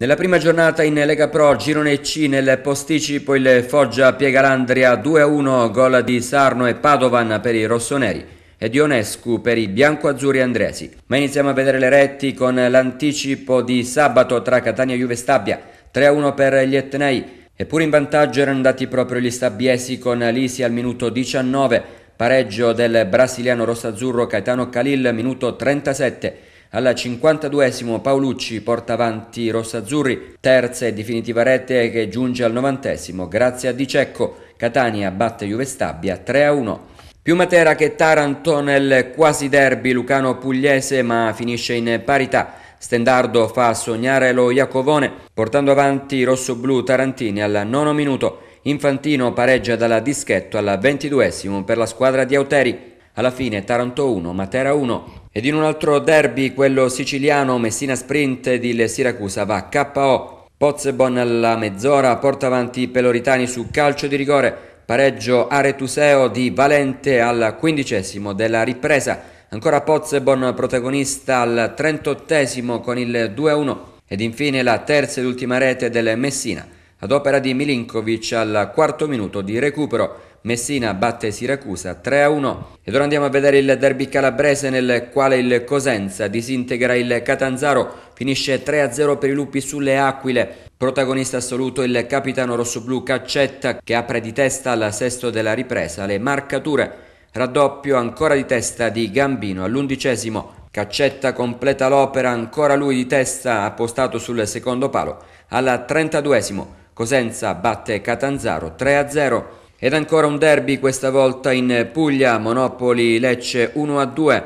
Nella prima giornata in Lega Pro, girone C nel posticipo il Foggia piega l'Andria 2-1, gol di Sarno e Padovan per i rossoneri e di Onescu per i biancoazzurri andresi. Ma iniziamo a vedere le retti con l'anticipo di sabato tra Catania e Juve Stabia, 3-1 per gli Etnei. Eppure in vantaggio erano andati proprio gli stabiesi con Lisi al minuto 19, pareggio del brasiliano rossazzurro Caetano Calil, minuto 37 al 52esimo Paolucci porta avanti i rossazzurri, terza e definitiva rete che giunge al 90esimo grazie a Di Cecco. Catania batte Juve Stabia 3-1. Più Matera che Taranto nel quasi derby lucano-pugliese ma finisce in parità. Stendardo fa sognare lo Iacovone portando avanti i rossoblù tarantini al nono minuto. Infantino pareggia dalla dischetto al 22 per la squadra di Auteri. Alla fine Taranto 1, Matera 1. Ed in un altro derby, quello siciliano, Messina Sprint di Siracusa va KO. Pozzebon alla mezz'ora porta avanti i Peloritani su calcio di rigore. Pareggio Aretuseo di Valente al quindicesimo della ripresa. Ancora Pozzebon protagonista al trentottesimo con il 2-1. Ed infine la terza ed ultima rete del Messina ad opera di Milinkovic al quarto minuto di recupero. Messina batte Siracusa 3-1 ed ora andiamo a vedere il derby calabrese nel quale il Cosenza disintegra il Catanzaro, finisce 3-0 per i lupi sulle aquile. Protagonista assoluto il capitano rossoblu Caccetta che apre di testa al sesto della ripresa le marcature. Raddoppio ancora di testa di Gambino all'undicesimo. Caccetta completa l'opera, ancora lui di testa appostato sul secondo palo. Alla 32esimo Cosenza batte Catanzaro 3-0. Ed ancora un derby questa volta in Puglia, Monopoli Lecce 1-2.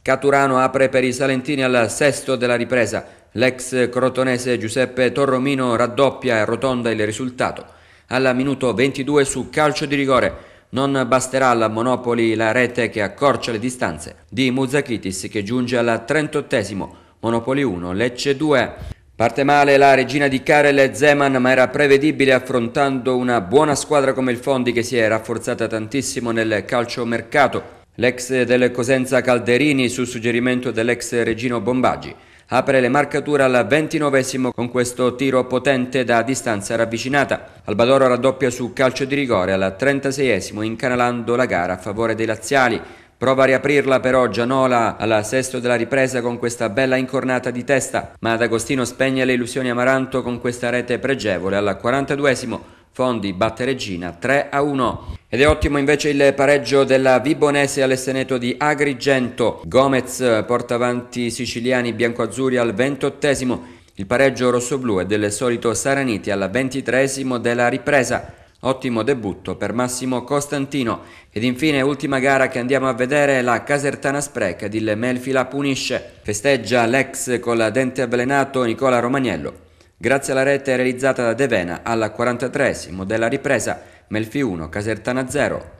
Caturano apre per i Salentini al sesto della ripresa. L'ex crotonese Giuseppe Torromino raddoppia e rotonda il risultato. Al minuto 22 su calcio di rigore non basterà alla Monopoli la rete che accorcia le distanze di Muzakitis che giunge al 38 Monopoli 1 Lecce 2. Parte male la regina di Karel Zeman, ma era prevedibile affrontando una buona squadra come il Fondi che si è rafforzata tantissimo nel calciomercato. L'ex del Cosenza Calderini, su suggerimento dell'ex Regino Bombaggi, apre le marcature al 29 con questo tiro potente da distanza ravvicinata. Albadoro raddoppia su calcio di rigore al 36 incanalando la gara a favore dei laziali. Prova a riaprirla però Gianola alla sesto della ripresa con questa bella incornata di testa, ma ad Agostino spegne le illusioni Amaranto con questa rete pregevole al 42esimo. Fondi batte Regina 3 a 1. Ed è ottimo invece il pareggio della Vibonese all'esseneto di Agrigento. Gomez porta avanti i siciliani biancoazzurri al 28esimo. Il pareggio rossoblù è del solito Saraniti al 23esimo della ripresa. Ottimo debutto per Massimo Costantino ed infine ultima gara che andiamo a vedere la Casertana Sprec il Melfi la punisce. Festeggia l'ex con la dente avvelenato Nicola Romagnello. Grazie alla rete realizzata da Devena alla 43esimo della ripresa Melfi 1 Casertana 0.